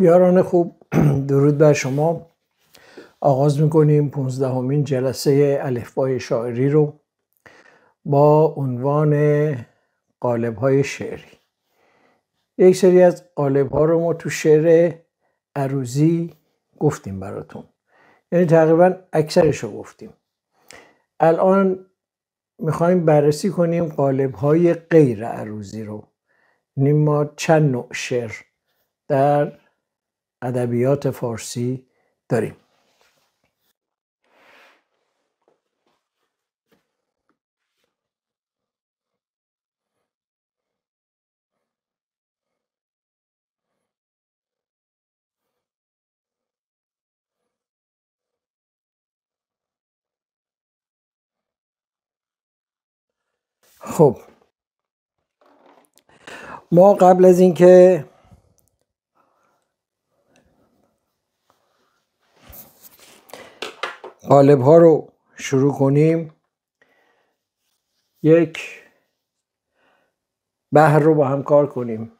یاران خوب درود بر شما آغاز میکنیم پونزدهمین جلسه الفبای شاعری رو با عنوان قالب های شعری یک سری از قالب ها رو ما تو شعر عروزی گفتیم براتون یعنی تقریبا اکثرش رو گفتیم الان میخوایم بررسی کنیم قالب های غیر عروزی رو یعنی ما چند نوع شعر در ادبیات فارسی داریم خب ما قبل از اینکه قالب ها رو شروع کنیم یک بحر رو با هم کار کنیم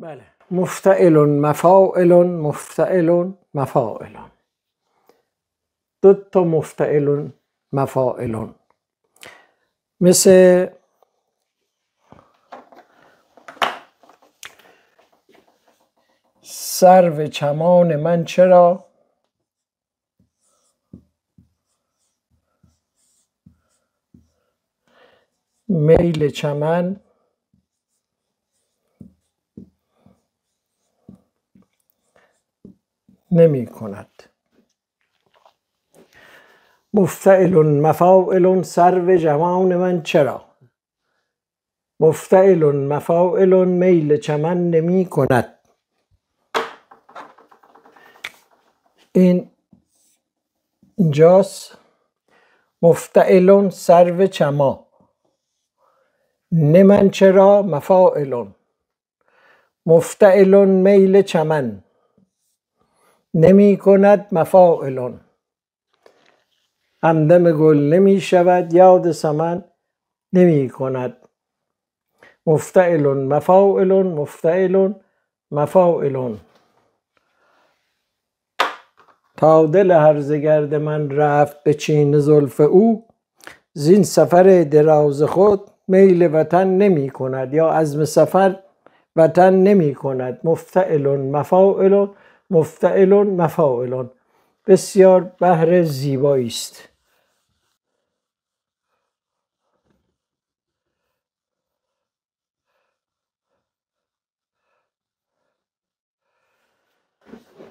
بله مفتعلون مفاعلون مفتعلون مفاعلون دو تا مفتعلون مفاعلون مثل سرو چمان من چرا میل چمن نمی کند مفتعلون مفاعلون سرو جوان من چرا مفتعلون مفاعلون میل چمن نمی کند این اینجاست مفتعلون سرو چما نمن چرا مفاعلون مفتعلون میل چمن نمی کند مفاعلون همدم گل نمی شود یاد سمن نمی کند مفتعلون مفاعلون مفتعلون مفاعلون تا دل هرزگرد من رفت به چین زلف او زین سفر دراز خود میل وطن نمی کند یا عزم سفر وطن نمی کند مفتعلون مفاعلون مفتعلون مفاعلون بسیار بهر زیبایی است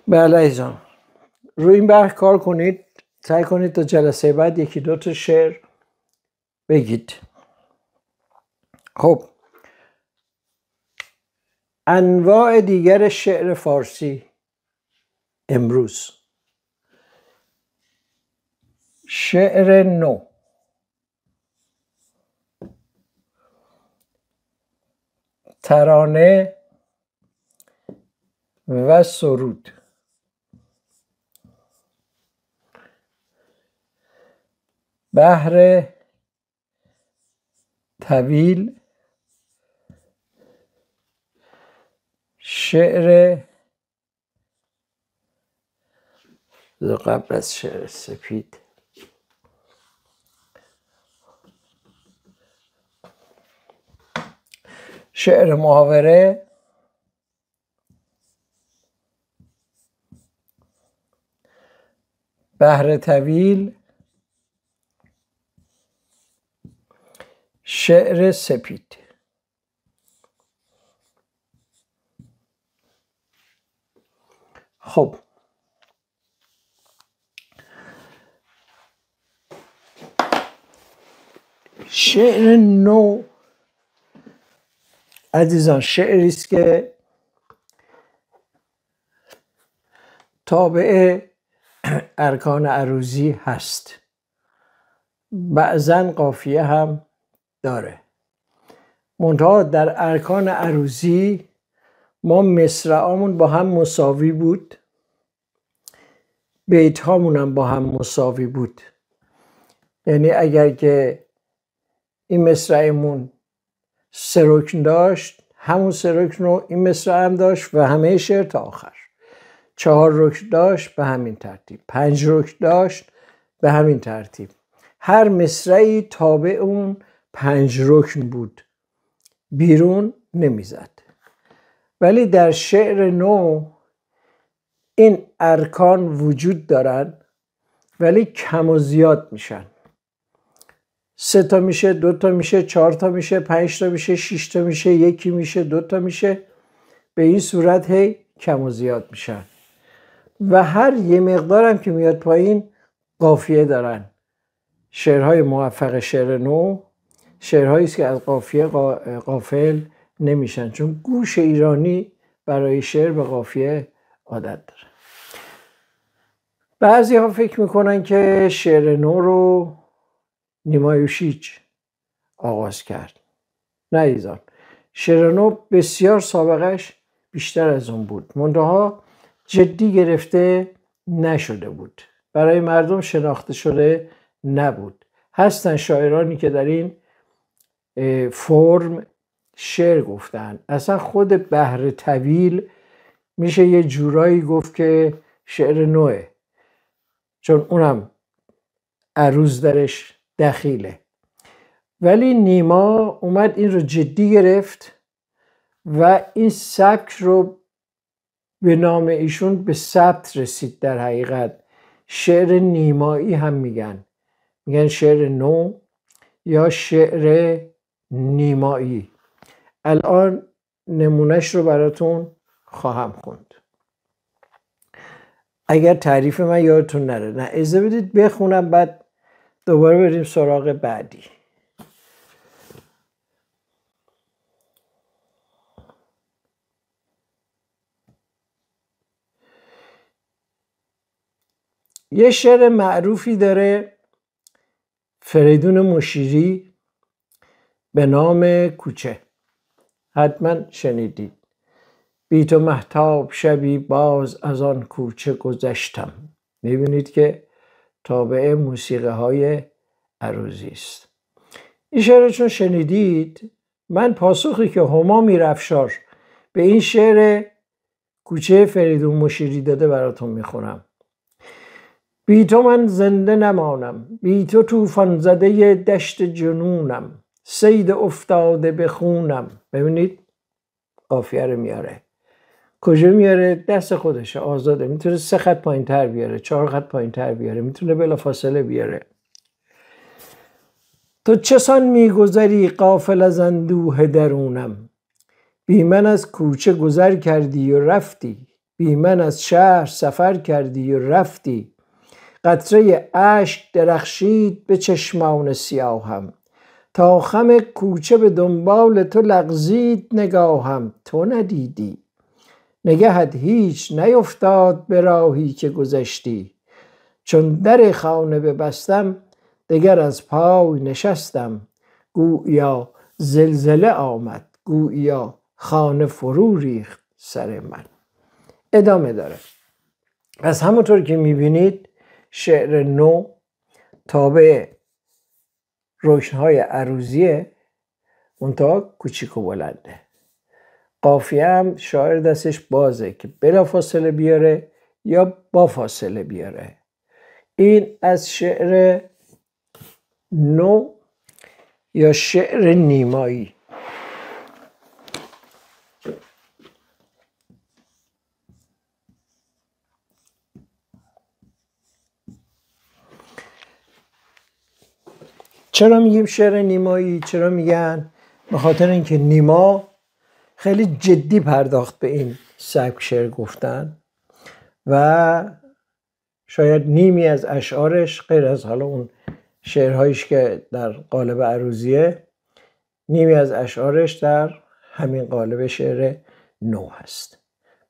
بله ایزان روی این بحر کار کنید سعی کنید تا جلسه بعد یکی دوتا تا شعر بگید خب انواع دیگر شعر فارسی امروز شعر نو ترانه و سرود بهر طویل شعر قبل از شعر سپید شعر محاوره بهر طویل شعر سپید خب شعر نو عزیزان شعری است که تابع ارکان عروزی هست بعضا قافیه هم داره منتها در ارکان عروزی ما مصرعامون با هم مساوی بود بیت هامون هم با هم مساوی بود یعنی اگر که این مصرعمون سرکن داشت همون سرکن رو این مصرع هم داشت و همه شعر تا آخر چهار رکن داشت به همین ترتیب پنج رکن داشت به همین ترتیب هر مصرعی تابع اون پنج رکن بود بیرون نمیزد ولی در شعر نو این ارکان وجود دارن ولی کم و زیاد میشن سه تا میشه دو تا میشه چهار تا میشه پنج تا میشه شش تا میشه یکی میشه دو تا میشه به این صورت هی کم و زیاد میشن و هر یه مقدارم که میاد پایین قافیه دارن شعرهای موفق شعر نو شعرهایی است که از قافیه قافل نمیشن چون گوش ایرانی برای شعر به قافیه عادت داره بعضی ها فکر میکنن که شعر نو رو نیمایوشیچ آغاز کرد نه ایزان شرنو بسیار سابقش بیشتر از اون بود منتها جدی گرفته نشده بود برای مردم شناخته شده نبود هستن شاعرانی که در این فرم شعر گفتن اصلا خود بهر طویل میشه یه جورایی گفت که شعر نوه چون اونم عروض درش دخیله ولی نیما اومد این رو جدی گرفت و این سبک رو به نام ایشون به ثبت رسید در حقیقت شعر نیمایی هم میگن میگن شعر نو یا شعر نیمایی الان نمونهش رو براتون خواهم خوند اگر تعریف من یادتون نره نه ازه بدید بخونم بعد دوباره بریم سراغ بعدی یه شعر معروفی داره فریدون مشیری به نام کوچه حتما شنیدید بیت و محتاب شبی باز از آن کوچه گذشتم میبینید که تابع موسیقی های عروزی است این شعر چون شنیدید من پاسخی که هما میرفشار به این شعر کوچه فریدون مشیری داده براتون میخونم بی تو من زنده نمانم بی تو توفان زده دشت جنونم سید افتاده به خونم ببینید قافیه رو میاره کجا میاره دست خودشه آزاده میتونه سه خط پایین تر بیاره چهار خط پایین تر بیاره میتونه بلا فاصله بیاره تو چسان میگذری قافل از اندوه درونم بی من از کوچه گذر کردی و رفتی بی من از شهر سفر کردی و رفتی قطره اشک درخشید به چشمان سیاهم تا خم کوچه به دنبال تو لغزید نگاهم تو ندیدی نگهت هیچ نیفتاد به راهی که گذشتی چون در خانه ببستم دگر از پای نشستم گویا زلزله آمد گویا خانه فرو ریخت سر من ادامه داره از همونطور که میبینید شعر نو تابع روشنهای عروزیه منتها کوچیک و بلنده قافیه هم شاعر دستش بازه که بلا فاصله بیاره یا با فاصله بیاره این از شعر نو یا شعر نیمایی چرا میگیم شعر نیمایی چرا میگن به خاطر اینکه نیما خیلی جدی پرداخت به این سبک شعر گفتن و شاید نیمی از اشعارش غیر از حالا اون شعرهایش که در قالب عروضیه نیمی از اشعارش در همین قالب شعر نو هست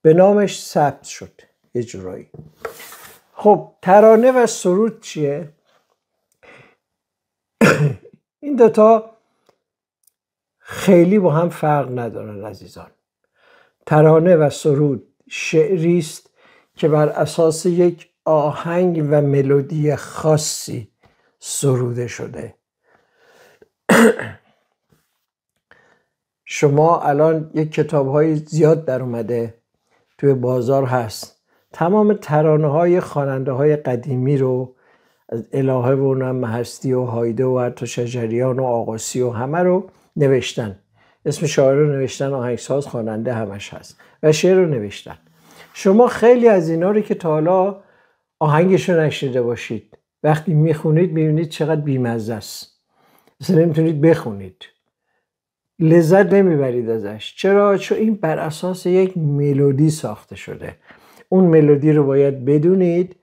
به نامش ثبت شد یه جورایی خب ترانه و سرود چیه؟ این دوتا خیلی با هم فرق ندارن عزیزان ترانه و سرود شعری است که بر اساس یک آهنگ و ملودی خاصی سروده شده شما الان یک کتاب های زیاد در اومده توی بازار هست تمام ترانه های خواننده های قدیمی رو از الهه و هستی و هایده و حتی شجریان و آقاسی و همه رو نوشتن اسم شاعر رو نوشتن آهنگساز خواننده همش هست و شعر رو نوشتن شما خیلی از اینا رو که تا حالا آهنگش رو نشنیده باشید وقتی میخونید میبینید چقدر بیمزه است مثلا نمیتونید بخونید لذت نمیبرید ازش چرا چون این بر اساس یک ملودی ساخته شده اون ملودی رو باید بدونید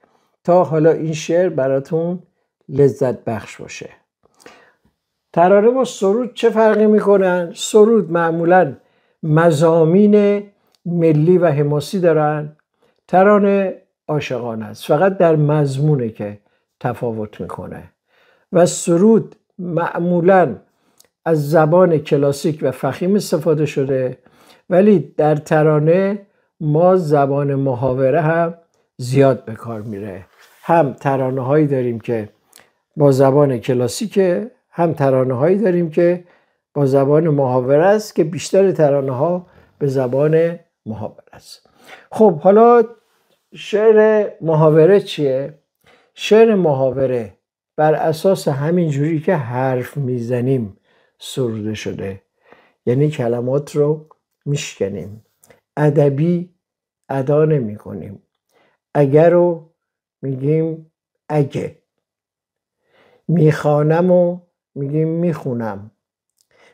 تا حالا این شعر براتون لذت بخش باشه ترانه با سرود چه فرقی میکنن؟ سرود معمولا مزامین ملی و حماسی دارن ترانه عاشقانه است فقط در مضمونه که تفاوت میکنه و سرود معمولا از زبان کلاسیک و فخیم استفاده شده ولی در ترانه ما زبان محاوره هم زیاد به کار میره هم ترانه هایی داریم که با زبان کلاسیک هم ترانه هایی داریم که با زبان محاور است که بیشتر ترانه ها به زبان محاور است خب حالا شعر محاوره چیه؟ شعر محاوره بر اساس همین جوری که حرف میزنیم سروده شده یعنی کلمات رو میشکنیم ادبی ادا نمی کنیم اگر رو میگیم اگه میخوانم و میگیم میخونم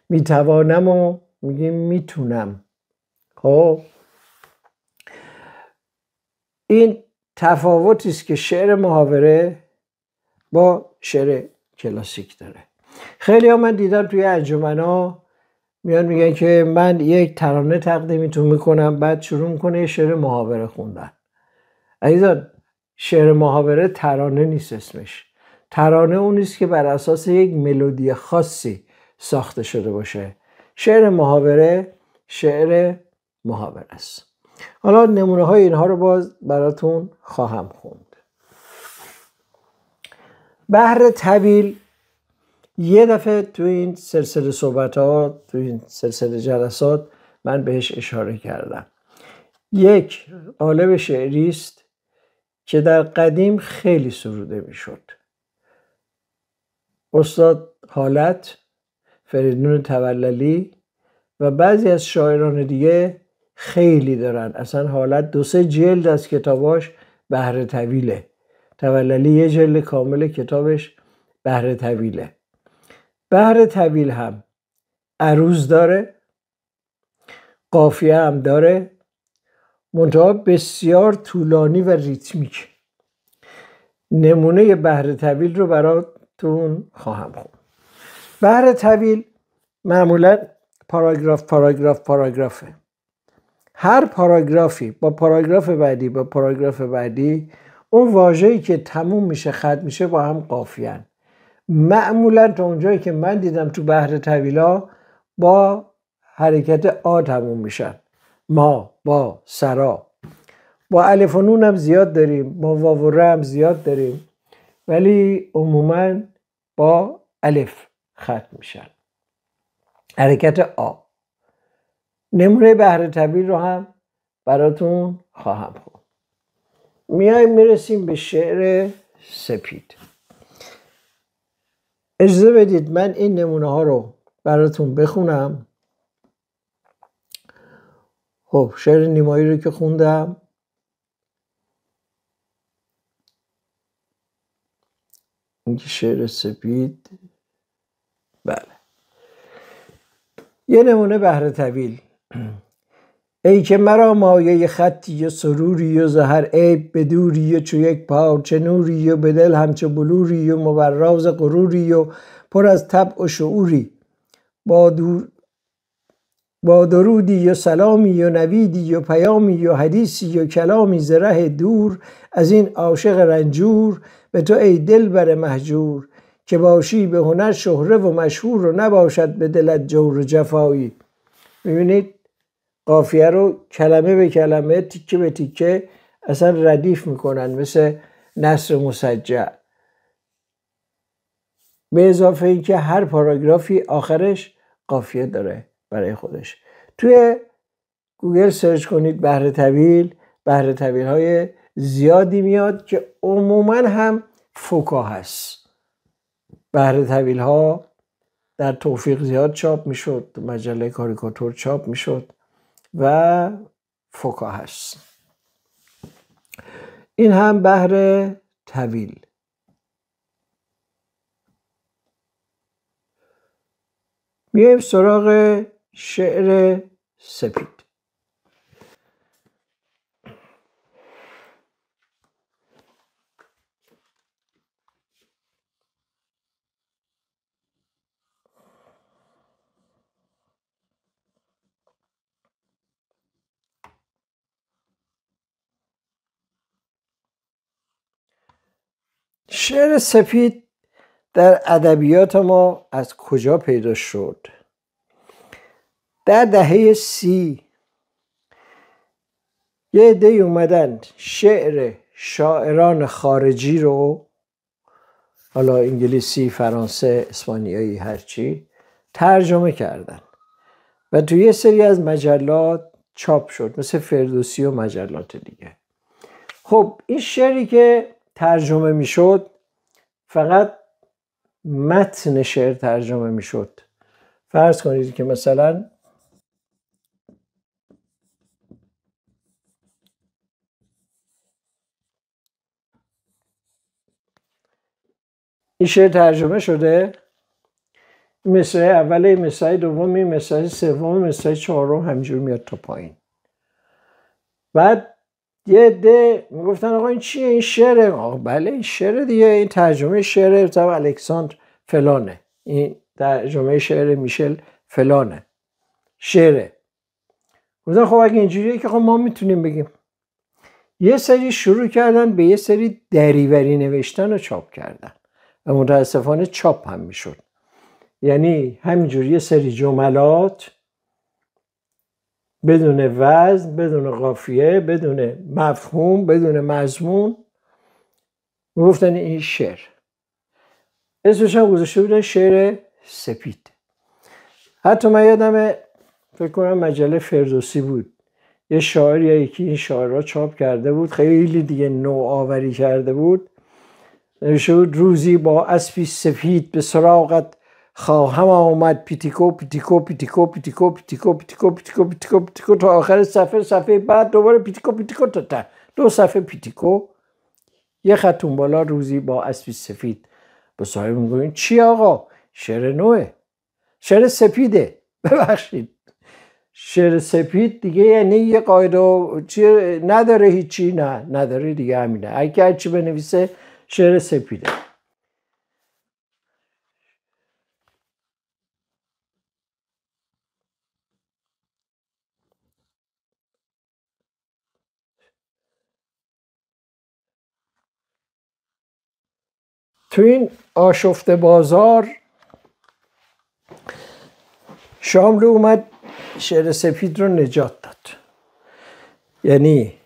میتوانم و میگیم میتونم خب این تفاوتی است که شعر محاوره با شعر کلاسیک داره خیلی ها من دیدم توی انجمنها میان میگن که من یک ترانه تقدیمیتون میکنم بعد شروع میکنه شعر محاوره خوندن عزیزان شعر محاوره ترانه نیست اسمش ترانه اون نیست که بر اساس یک ملودی خاصی ساخته شده باشه شعر محاوره شعر محاوره است حالا نمونه های اینها رو باز براتون خواهم خوند بهر طویل یه دفعه تو این سلسله صحبت ها تو این سلسله جلسات من بهش اشاره کردم یک قالب شعری است که در قدیم خیلی سروده میشد استاد حالت فریدون توللی و بعضی از شاعران دیگه خیلی دارن اصلا حالت دو سه جلد از کتاباش بهره طویله توللی یه جلد کامل کتابش بهره طویله بهره طویل هم عروض داره قافیه هم داره منتها بسیار طولانی و ریتمیک نمونه بهره طویل رو برات خواهم خون. بهر طویل معمولا پاراگراف پاراگراف پاراگرافه هر پاراگرافی با پاراگراف بعدی با پاراگراف بعدی اون واژه‌ای که تموم میشه خط میشه با هم قافیان معمولا تا اونجایی که من دیدم تو بحر طویلا با حرکت آ تموم میشن ما با سرا با الف و نون هم زیاد داریم با واوره هم زیاد داریم ولی عموما با الف ختم میشن حرکت آ نمونه بهره طبیل رو هم براتون خواهم خوند میایم میرسیم به شعر سپید اجازه بدید من این نمونه ها رو براتون بخونم خب شعر نیمایی رو که خوندم میگه شعر سپید بله یه نمونه بهر طویل ای که مرا مایه خطی و سروری و زهر عیب به دوری و چو یک پارچه نوری و به دل همچه بلوری و مبراز غروری و پر از طبع و شعوری با, دور با درودی یا سلامی و نویدی و پیامی و حدیثی و کلامی زره دور از این عاشق رنجور به تو ای دل بر محجور که باشی به هنر شهره و مشهور رو نباشد به دلت جور و جفایی میبینید قافیه رو کلمه به کلمه تیکه به تیکه اصلا ردیف میکنن مثل نصر مسجع به اضافه اینکه هر پاراگرافی آخرش قافیه داره برای خودش توی گوگل سرچ کنید بهره طویل بهره طویل های زیادی میاد که عموما هم فوکا هست بهره طویل ها در توفیق زیاد چاپ میشد مجله کاریکاتور چاپ میشد و فوکا هست این هم بهر طویل میایم سراغ شعر سپید شعر سپید در ادبیات ما از کجا پیدا شد در دهه سی یه عده اومدن شعر شاعران خارجی رو حالا انگلیسی، فرانسه، اسپانیایی هرچی ترجمه کردن و تو یه سری از مجلات چاپ شد مثل فردوسی و مجلات دیگه خب این شعری که ترجمه میشد فقط متن شعر ترجمه میشد فرض کنید که مثلا این شعر ترجمه شده مثل اول مثل دوم مثل سوم مثل چهارم همجور میاد تا پایین بعد یه عده میگفتن آقا این چیه این شعر آقا بله این شعر دیگه این ترجمه شعر الکساندر فلانه این ترجمه شعر میشل فلانه شعره گفتن خب اگه اینجوریه که خب ما میتونیم بگیم یه سری شروع کردن به یه سری دریوری نوشتن و چاپ کردن و متاسفانه چاپ هم میشد یعنی همینجوری یه سری جملات بدون وزن بدون قافیه بدون مفهوم بدون مضمون میگفتن این شعر اسمش هم گذاشته بودن شعر سپید حتی من یادم فکر کنم مجله فردوسی بود یه شاعر که یکی این را چاپ کرده بود خیلی دیگه نوآوری کرده بود شود روزی با اسبی سفید به سراغت خواهم آمد پیتیکو پیتیکو پیتیکو پیتیکو پیتیکو پیتیکو پیتیکو پیتیکو پیتیکو تا آخر صفحه صفحه بعد دوباره پیتیکو پیتیکو تا دو صفحه پیتیکو یه خطون بالا روزی با اسبی سفید به صاحب میگوین چی آقا شعر نوه شعر سپیده ببخشید شعر سپید دیگه یعنی یه قاعده نداره هیچی نه نداره دیگه همینه اگه هرچی بنویسه شعر سپیده تو این آشفت بازار شاملو اومد شعر سپید رو نجات داد یعنی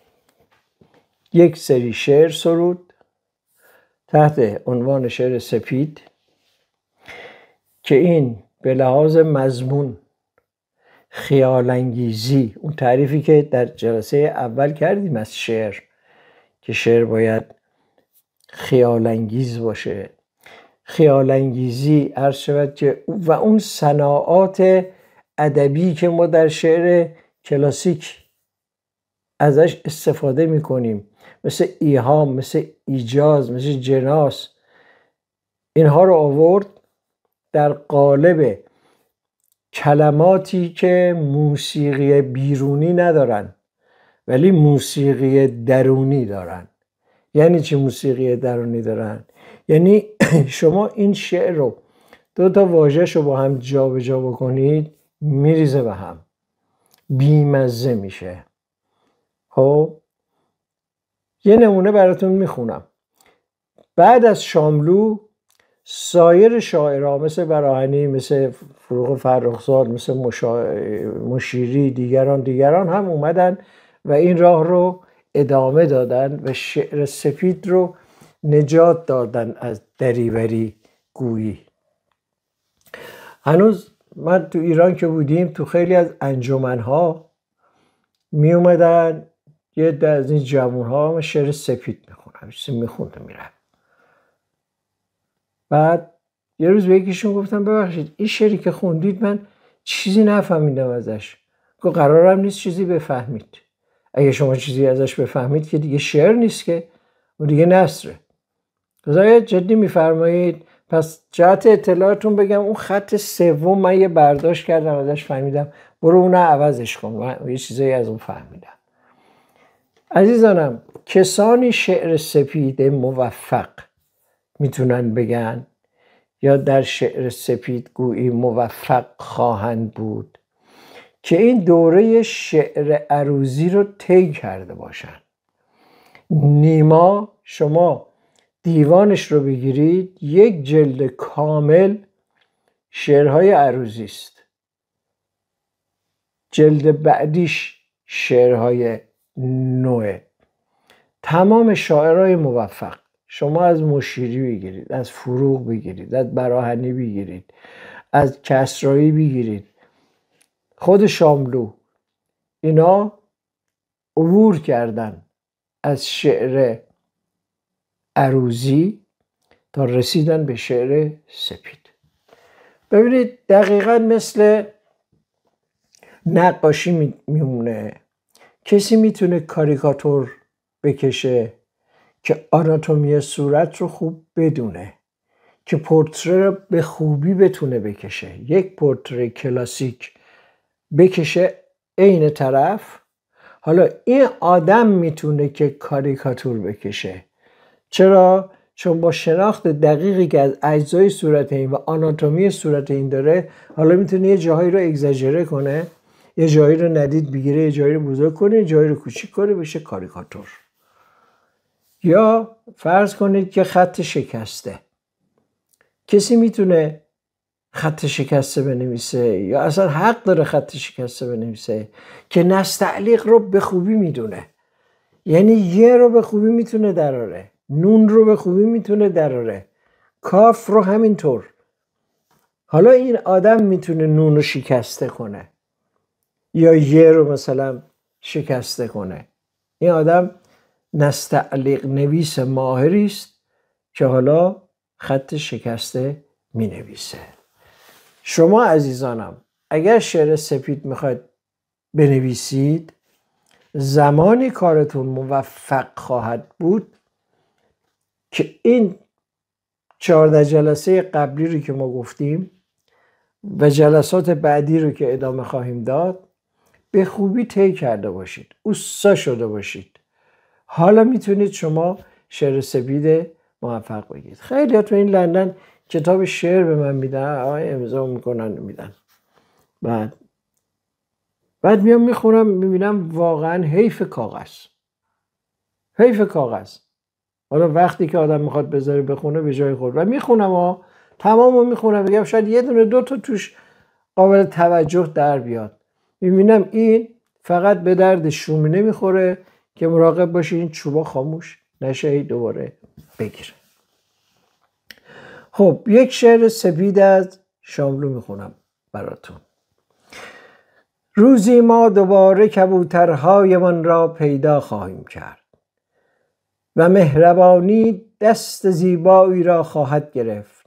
یک سری شعر سرود تحت عنوان شعر سپید که این به لحاظ مضمون خیالانگیزی اون تعریفی که در جلسه اول کردیم از شعر که شعر باید خیالانگیز باشه خیالانگیزی عرض شود که و اون صناعات ادبی که ما در شعر کلاسیک ازش استفاده میکنیم مثل ایهام مثل ایجاز مثل جناس اینها رو آورد در قالب کلماتی که موسیقی بیرونی ندارن ولی موسیقی درونی دارن یعنی چه موسیقی درونی دارن یعنی شما این شعر رو دو تا واژه رو با هم جابجا جا بکنید میریزه به هم بیمزه میشه خب یه نمونه براتون میخونم بعد از شاملو سایر شاعرها مثل براهنی مثل فروغ فرخزاد مثل مشیری دیگران دیگران هم اومدن و این راه رو ادامه دادن و شعر سفید رو نجات دادن از دریوری گویی هنوز من تو ایران که بودیم تو خیلی از انجمنها می اومدن یه عده از این جوون ها شعر سپید میخونه همیشه میخونده میره. بعد یه روز به یکیشون گفتم ببخشید این شعری که خوندید من چیزی نفهمیدم ازش که قرارم نیست چیزی بفهمید اگه شما چیزی ازش بفهمید که دیگه شعر نیست که اون دیگه نصره رضای جدی میفرمایید پس جهت اطلاعتون بگم اون خط سوم من یه برداشت کردم ازش فهمیدم برو اون عوضش کن یه چیزایی از اون فهمیدم عزیزانم کسانی شعر سپید موفق میتونن بگن یا در شعر سپید گویی موفق خواهند بود که این دوره شعر عروزی رو طی کرده باشن نیما شما دیوانش رو بگیرید یک جلد کامل شعرهای عروزی است جلد بعدیش شعرهای نوعه تمام شاعرای موفق شما از مشیری بگیرید از فروغ بگیرید از براهنی بگیرید از کسرایی بگیرید خود شاملو اینا عبور کردن از شعر عروزی تا رسیدن به شعر سپید ببینید دقیقا مثل نقاشی میمونه کسی میتونه کاریکاتور بکشه که آناتومی صورت رو خوب بدونه که پورتره رو به خوبی بتونه بکشه یک پورتره کلاسیک بکشه عین طرف حالا این آدم میتونه که کاریکاتور بکشه چرا چون با شناخت دقیقی که از اجزای صورت این و آناتومی صورت این داره حالا میتونه یه جاهایی رو اگزاجره کنه یه جایی رو ندید بگیره یه جایی رو بزرگ کنه یه جایی رو کوچیک کنه بشه کاریکاتور یا فرض کنید که خط شکسته کسی میتونه خط شکسته بنویسه یا اصلا حق داره خط شکسته بنویسه که نستعلیق رو به خوبی میدونه یعنی یه رو به خوبی میتونه دراره نون رو به خوبی میتونه دراره کاف رو همینطور حالا این آدم میتونه نون رو شکسته کنه یا یه رو مثلا شکسته کنه این آدم نستعلیق نویس ماهری است که حالا خط شکسته می نویسه شما عزیزانم اگر شعر سپید میخواید بنویسید زمانی کارتون موفق خواهد بود که این چهارده جلسه قبلی رو که ما گفتیم و جلسات بعدی رو که ادامه خواهیم داد به خوبی طی کرده باشید اوسا شده باشید حالا میتونید شما شعر سپید موفق بگید خیلی تو این لندن کتاب شعر به من میدن امضا میکنن میدن بعد بعد میام میخونم میبینم واقعا حیف کاغذ حیف کاغذ حالا وقتی که آدم میخواد بذاره بخونه به جای خود و میخونم ها تمامو رو میخونم بگم شاید یه دونه دو تا توش قابل توجه در بیاد میبینم این فقط به درد شومی نمیخوره که مراقب باشی این چوبا خاموش نشه دوباره بگیره خب یک شعر سپید از شاملو میخونم براتون روزی ما دوباره کبوترهایمان را پیدا خواهیم کرد و مهربانی دست زیبایی را خواهد گرفت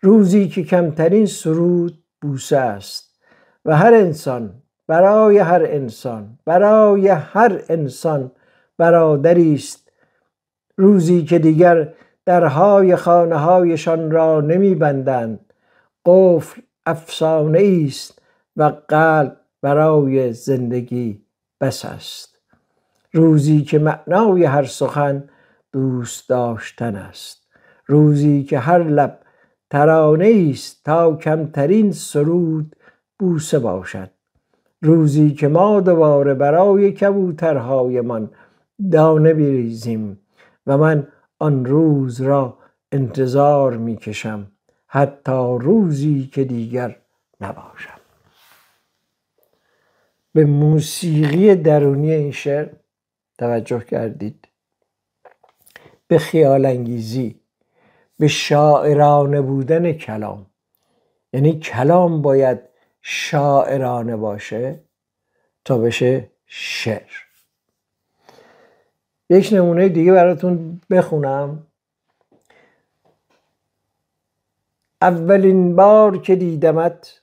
روزی که کمترین سرود بوسه است و هر انسان برای هر انسان برای هر انسان برادری است روزی که دیگر درهای خانه هایشان را نمیبندند قفل افسانه است و قلب برای زندگی بس است روزی که معنای هر سخن دوست داشتن است روزی که هر لب ترانه است تا کمترین سرود بوسه باشد روزی که ما دوباره برای کبوترهایمان دانه بریزیم و من آن روز را انتظار میکشم حتی روزی که دیگر نباشم به موسیقی درونی این شعر توجه کردید به خیال انگیزی به شاعرانه بودن کلام یعنی کلام باید شاعرانه باشه تا بشه شعر یک نمونه دیگه براتون بخونم اولین بار که دیدمت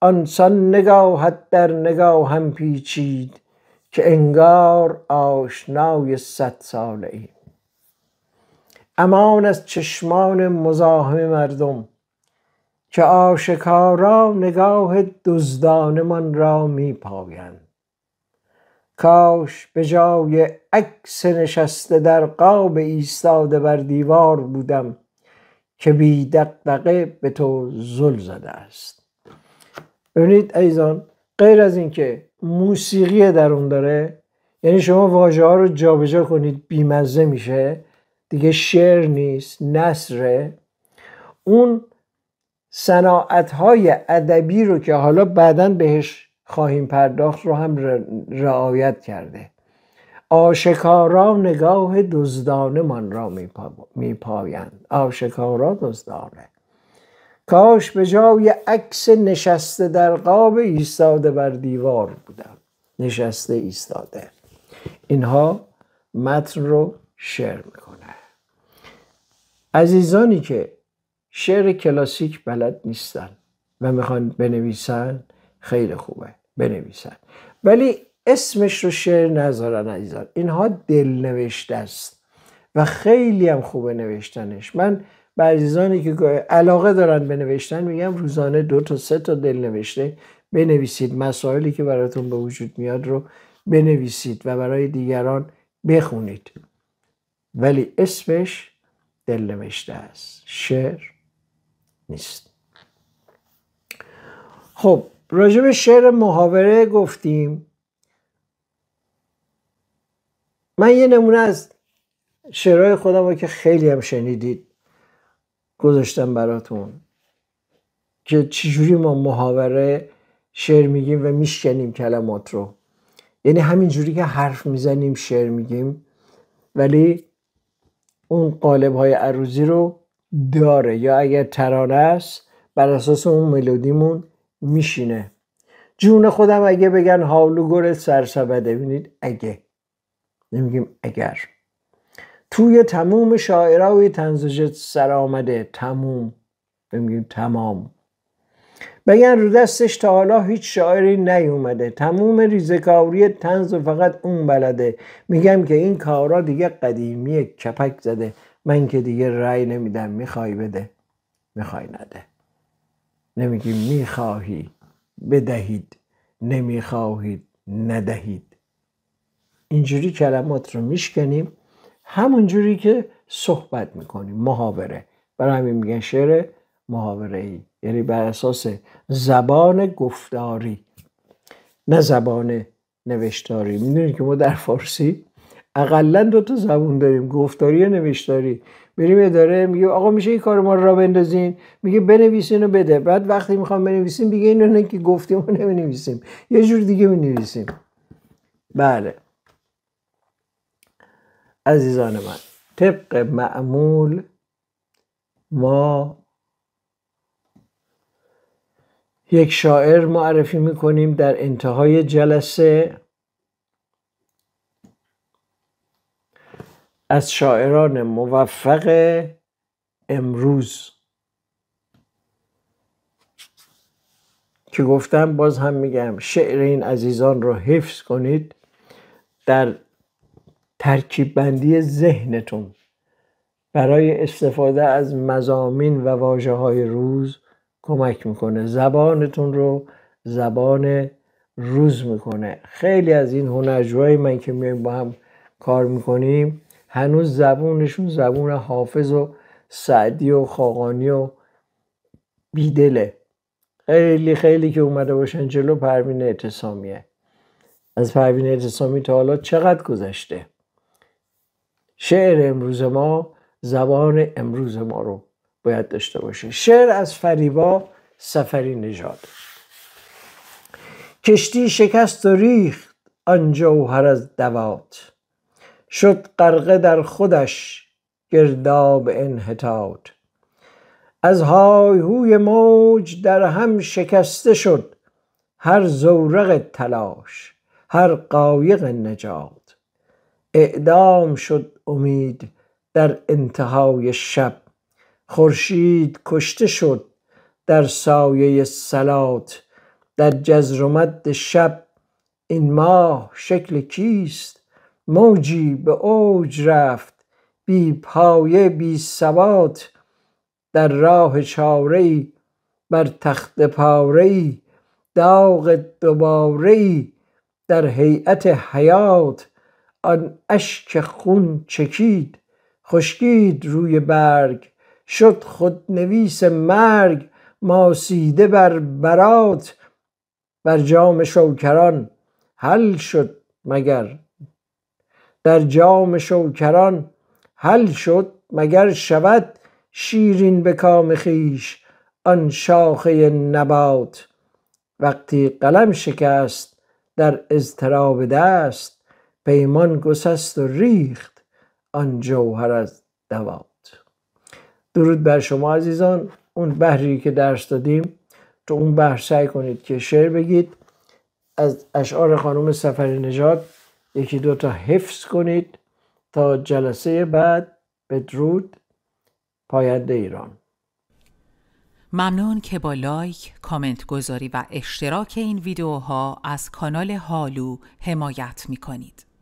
آنسان نگاهت در نگاه هم پیچید که انگار آشنای صد ساله ای امان از چشمان مزاحم مردم که آشکارا نگاه دزدانمان را میپایند کاش به جای عکس نشسته در قاب ایستاده بر دیوار بودم که بی دقدقه به تو زل زده است ببینید ایزان غیر از اینکه موسیقی در اون داره یعنی شما واژه ها رو جابجا کنید بیمزه میشه دیگه شعر نیست نصره اون های ادبی رو که حالا بعدا بهش خواهیم پرداخت رو هم رعایت کرده آشکارا نگاه دزدانه من را میپایند آشکارا دزدانه کاش به جای عکس نشسته در قاب ایستاده بر دیوار بودم نشسته ایستاده اینها متن رو شعر میکنه عزیزانی که شعر کلاسیک بلد نیستن و میخوان بنویسن خیلی خوبه بنویسن ولی اسمش رو شعر نذارن عزیزان اینها دل نوشته است و خیلی هم خوبه نوشتنش من به عزیزانی که علاقه دارن بنوشتن میگم روزانه دو تا سه تا دل نوشته بنویسید مسائلی که براتون به وجود میاد رو بنویسید و برای دیگران بخونید ولی اسمش دل نوشته است شعر نیست خب راجب شعر محاوره گفتیم من یه نمونه از شعرهای خودم رو که خیلی هم شنیدید گذاشتم براتون که چجوری ما محاوره شعر میگیم و میشکنیم کلمات رو یعنی همین جوری که حرف میزنیم شعر میگیم ولی اون قالب های عروضی رو داره یا اگر ترانه است بر اساس اون ملودیمون میشینه جون خودم اگه بگن حالو گره سرسبده بینید اگه نمیگیم اگر توی تموم و تنزجت سر آمده تموم بمیگیم تمام بگن رو دستش تا حالا هیچ شاعری نیومده تموم ریزکاری تنز و فقط اون بلده میگم که این کارا دیگه قدیمیه کپک زده من که دیگه رأی نمیدم میخوای بده میخوای نده نمیگی میخواهی بدهید نمیخواهید ندهید اینجوری کلمات رو میشکنیم همونجوری که صحبت میکنیم محاوره برای همین میگن شعر محاوره ای یعنی بر اساس زبان گفتاری نه زبان نوشتاری میدونید که ما در فارسی اقلا دو تا زبون داریم گفتاری و نوشتاری بریم اداره میگه آقا میشه این کار ما را بندازین میگه بنویسین و بده بعد وقتی میخوام بنویسیم میگه اینو نه که گفتیم و نمینویسیم یه جور دیگه مینویسیم بله عزیزان من طبق معمول ما یک شاعر معرفی میکنیم در انتهای جلسه از شاعران موفق امروز که گفتم باز هم میگم شعر این عزیزان رو حفظ کنید در ترکیب بندی ذهنتون برای استفاده از مزامین و واجه های روز کمک میکنه زبانتون رو زبان روز میکنه خیلی از این هنرجوهای من که میایم با هم کار میکنیم هنوز زبونشون زبون حافظ و سعدی و خاقانی و بیدله خیلی خیلی که اومده باشن جلو پروین اعتصامیه از پروین اعتصامی تا حالا چقدر گذشته شعر امروز ما زبان امروز ما رو باید داشته باشه شعر از فریبا سفری نژاد کشتی شکست و ریخت آن جوهر از دوات شد غرقه در خودش گرداب انحطاط از های هوی موج در هم شکسته شد هر زورق تلاش هر قایق نجات اعدام شد امید در انتهای شب خورشید کشته شد در سایه سلات در مد شب این ماه شکل کیست موجی به اوج رفت بی پایه بی ثبات در راه چاره بر تخت پاره داغ دوباره در هیئت حیات آن اشک خون چکید خشکید روی برگ شد خودنویس مرگ ماسیده بر برات بر جام شوکران حل شد مگر در جام شوکران حل شد مگر شود شیرین به کام خیش آن شاخه نبات وقتی قلم شکست در اضطراب دست پیمان گسست و ریخت آن جوهر از دوات درود بر شما عزیزان اون بحری که درس دادیم تو اون بحر سعی کنید که شعر بگید از اشعار خانم سفر نجات یکی دوتا حفظ کنید تا جلسه بعد بدرود پاینده ایران ممنون که با لایک، کامنت گذاری و اشتراک این ویدیوها از کانال هالو حمایت می کنید.